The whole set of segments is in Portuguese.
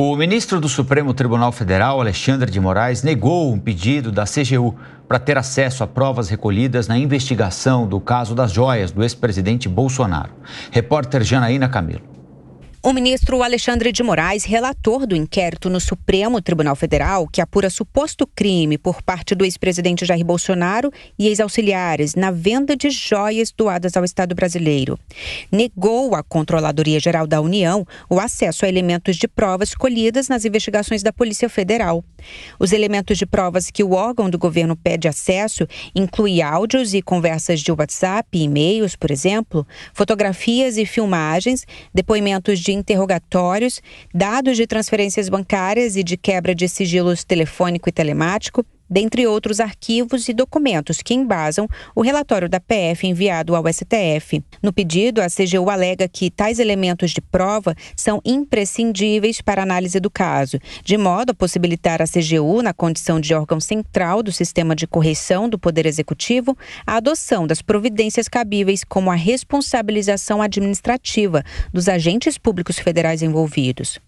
O ministro do Supremo Tribunal Federal, Alexandre de Moraes, negou um pedido da CGU para ter acesso a provas recolhidas na investigação do caso das joias do ex-presidente Bolsonaro. Repórter Janaína Camilo. O ministro Alexandre de Moraes, relator do inquérito no Supremo Tribunal Federal, que apura suposto crime por parte do ex-presidente Jair Bolsonaro e ex-auxiliares na venda de joias doadas ao Estado brasileiro, negou à Controladoria Geral da União o acesso a elementos de provas colhidas nas investigações da Polícia Federal. Os elementos de provas que o órgão do governo pede acesso incluem áudios e conversas de WhatsApp, e-mails, por exemplo, fotografias e filmagens, depoimentos de interrogatórios, dados de transferências bancárias e de quebra de sigilos telefônico e telemático, dentre outros arquivos e documentos que embasam o relatório da PF enviado ao STF. No pedido, a CGU alega que tais elementos de prova são imprescindíveis para a análise do caso, de modo a possibilitar à CGU, na condição de órgão central do sistema de correção do Poder Executivo, a adoção das providências cabíveis como a responsabilização administrativa dos agentes públicos federais envolvidos.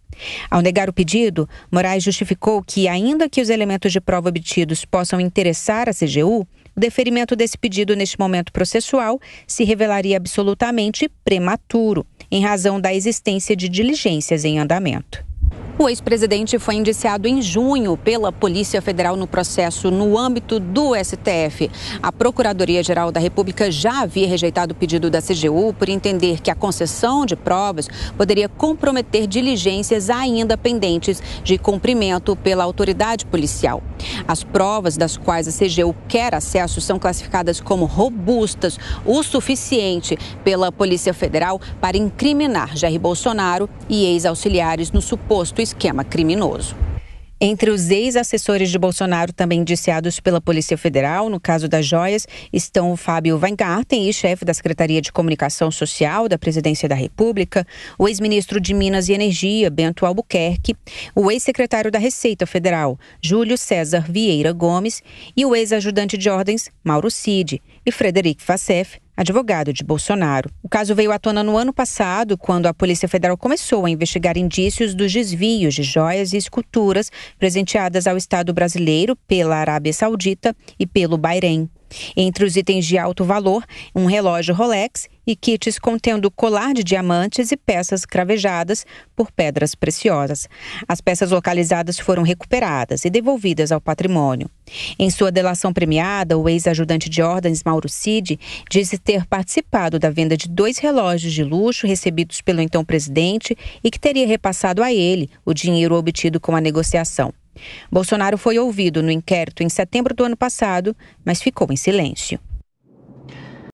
Ao negar o pedido, Moraes justificou que, ainda que os elementos de prova obtidos possam interessar a CGU, o deferimento desse pedido neste momento processual se revelaria absolutamente prematuro, em razão da existência de diligências em andamento. O ex-presidente foi indiciado em junho pela Polícia Federal no processo no âmbito do STF. A Procuradoria-Geral da República já havia rejeitado o pedido da CGU por entender que a concessão de provas poderia comprometer diligências ainda pendentes de cumprimento pela autoridade policial. As provas das quais a CGU quer acesso são classificadas como robustas, o suficiente pela Polícia Federal para incriminar Jair Bolsonaro e ex-auxiliares no suposto esquema criminoso. Entre os ex-assessores de Bolsonaro também indiciados pela Polícia Federal, no caso das joias, estão o Fábio Weingarten, chefe da Secretaria de Comunicação Social da Presidência da República, o ex-ministro de Minas e Energia, Bento Albuquerque, o ex-secretário da Receita Federal, Júlio César Vieira Gomes, e o ex-ajudante de ordens, Mauro Cid, e Frederic Vassef, advogado de Bolsonaro. O caso veio à tona no ano passado, quando a Polícia Federal começou a investigar indícios dos desvios de joias e esculturas presenteadas ao Estado brasileiro pela Arábia Saudita e pelo Bahrein. Entre os itens de alto valor, um relógio Rolex e kits contendo colar de diamantes e peças cravejadas por pedras preciosas. As peças localizadas foram recuperadas e devolvidas ao patrimônio. Em sua delação premiada, o ex-ajudante de ordens Mauro Cid disse ter participado da venda de dois relógios de luxo recebidos pelo então presidente e que teria repassado a ele o dinheiro obtido com a negociação. Bolsonaro foi ouvido no inquérito em setembro do ano passado, mas ficou em silêncio.